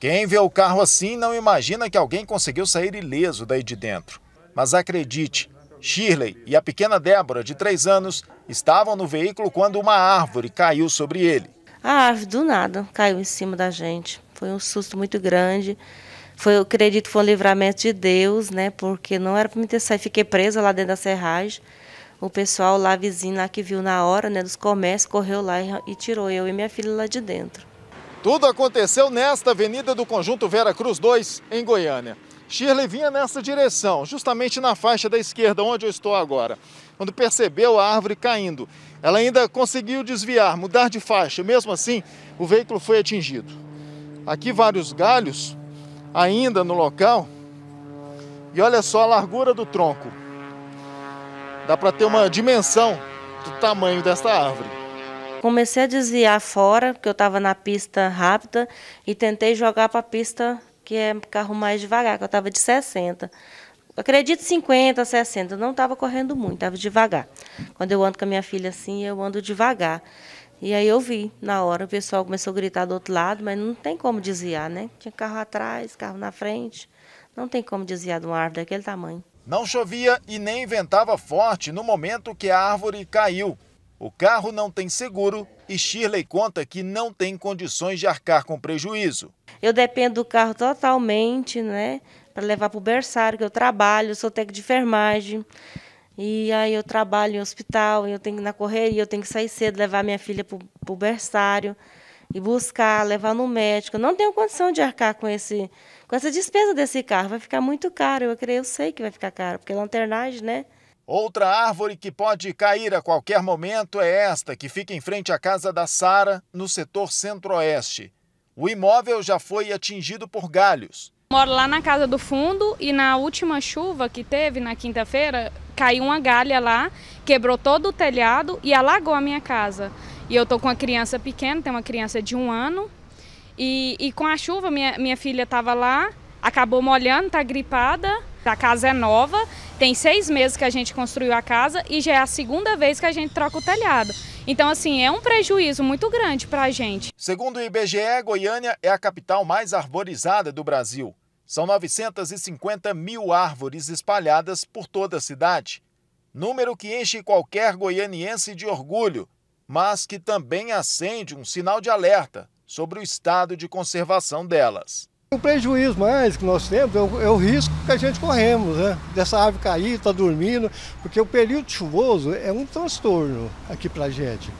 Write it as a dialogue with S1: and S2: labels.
S1: Quem vê o carro assim não imagina que alguém conseguiu sair ileso daí de dentro. Mas acredite, Shirley e a pequena Débora, de 3 anos, estavam no veículo quando uma árvore caiu sobre ele.
S2: A árvore do nada caiu em cima da gente. Foi um susto muito grande. Foi, eu acredito que foi um livramento de Deus, né? Porque não era para me ter saído. Fiquei presa lá dentro da serragem. O pessoal lá, vizinho lá que viu na hora, né, dos comércios, correu lá e, e tirou eu e minha filha lá de dentro.
S1: Tudo aconteceu nesta avenida do Conjunto Vera Cruz 2, em Goiânia. Shirley vinha nessa direção, justamente na faixa da esquerda, onde eu estou agora. Quando percebeu a árvore caindo, ela ainda conseguiu desviar, mudar de faixa. Mesmo assim, o veículo foi atingido. Aqui vários galhos, ainda no local. E olha só a largura do
S2: tronco. Dá para ter uma dimensão do tamanho desta árvore. Comecei a desviar fora, porque eu estava na pista rápida, e tentei jogar para a pista que é carro mais devagar, que eu estava de 60. Acredito 50, 60, não estava correndo muito, estava devagar. Quando eu ando com a minha filha assim, eu ando devagar. E aí eu vi, na hora, o pessoal começou a gritar do outro lado, mas não tem como desviar, né? Tinha carro atrás, carro na frente. Não tem como desviar de uma árvore daquele tamanho. Não
S1: chovia e nem ventava forte no momento que a árvore caiu. O carro não tem seguro e Shirley conta que não tem condições de arcar com prejuízo.
S2: Eu dependo do carro totalmente, né? Para levar para o berçário, que eu trabalho, sou técnico de enfermagem. E aí eu trabalho em hospital, eu tenho que na correria, eu tenho que sair cedo, levar minha filha para o berçário e buscar, levar no médico. Eu não tenho condição de arcar com, esse, com essa despesa desse carro. Vai ficar muito caro. Eu creio, eu sei que vai ficar caro, porque lanternagem, né?
S1: Outra árvore que pode cair a qualquer momento é esta, que fica em frente à casa da Sara, no setor centro-oeste. O imóvel já foi atingido por galhos.
S3: Moro lá na casa do fundo e na última chuva que teve na quinta-feira, caiu uma galha lá, quebrou todo o telhado e alagou a minha casa. E eu tô com uma criança pequena, tem uma criança de um ano. E, e com a chuva, minha, minha filha estava lá, acabou molhando, tá gripada. A casa é nova, tem seis meses que a gente construiu a casa e já é a segunda vez que a gente troca o telhado. Então, assim, é um prejuízo muito grande para a gente.
S1: Segundo o IBGE, Goiânia é a capital mais arborizada do Brasil. São 950 mil árvores espalhadas por toda a cidade. Número que enche qualquer goianiense de orgulho, mas que também acende um sinal de alerta sobre o estado de conservação delas. O prejuízo mais que nós temos é o, é o risco que a gente corremos, né? Dessa ave cair, tá dormindo, porque o período chuvoso é um transtorno aqui para a gente.